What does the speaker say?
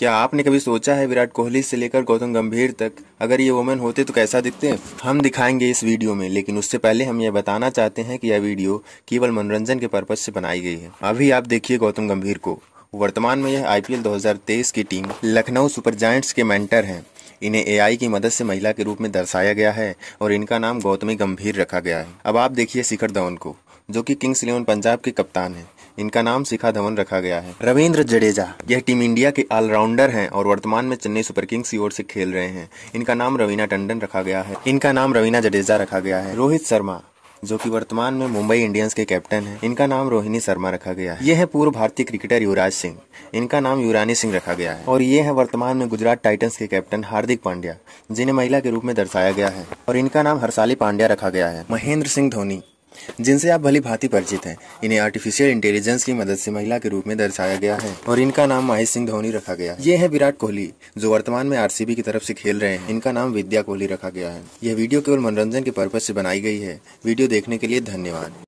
क्या आपने कभी सोचा है विराट कोहली से लेकर गौतम गंभीर तक अगर ये वुमेन होते तो कैसा दिखते हम दिखाएंगे इस वीडियो में लेकिन उससे पहले हम ये बताना चाहते हैं कि यह वीडियो केवल मनोरंजन के पर्पज से बनाई गई है अभी आप देखिए गौतम गंभीर को वर्तमान में यह आईपीएल 2023 की टीम लखनऊ सुपर जायंट्स के मेंटर हैं इन्हें एआई की मदद से महिला के रूप में दर्शाया गया है और इनका नाम गौतमी गंभीर रखा गया है अब आप देखिए शिखर धवन को जो कि किंग्स इलेवन पंजाब के कप्तान हैं इनका नाम शिखा धवन रखा गया है रविंद्र जडेजा यह टीम इंडिया के ऑलराउंडर हैं और वर्तमान में चेन्नई सुपर किंग्स की ओर से खेल रहे हैं इनका नाम रवीना टंडन रखा गया है इनका नाम रवीना जडेजा रखा गया है रोहित शर्मा जो कि वर्तमान में मुंबई इंडियंस के कैप्टन हैं इनका नाम रोहिणी शर्मा रखा गया है ये है पूर्व भारतीय क्रिकेटर युवराज सिंह इनका नाम युरानी सिंह रखा गया है और ये है वर्तमान में गुजरात टाइटंस के कैप्टन हार्दिक पांड्या जिन्हें महिला के रूप में दर्शाया गया है और इनका नाम हरसाली पांड्या रखा गया है महेंद्र सिंह धोनी जिनसे आप भली भांति परिचित हैं इन्हें आर्टिफिशियल इंटेलिजेंस की मदद से महिला के रूप में दर्शाया गया है और इनका नाम महेश सिंह धोनी रखा गया है ये है विराट कोहली जो वर्तमान में आरसीबी की तरफ से खेल रहे हैं इनका नाम विद्या कोहली रखा गया है यह वीडियो केवल मनोरंजन के पर्पज से बनाई गई है वीडियो देखने के लिए धन्यवाद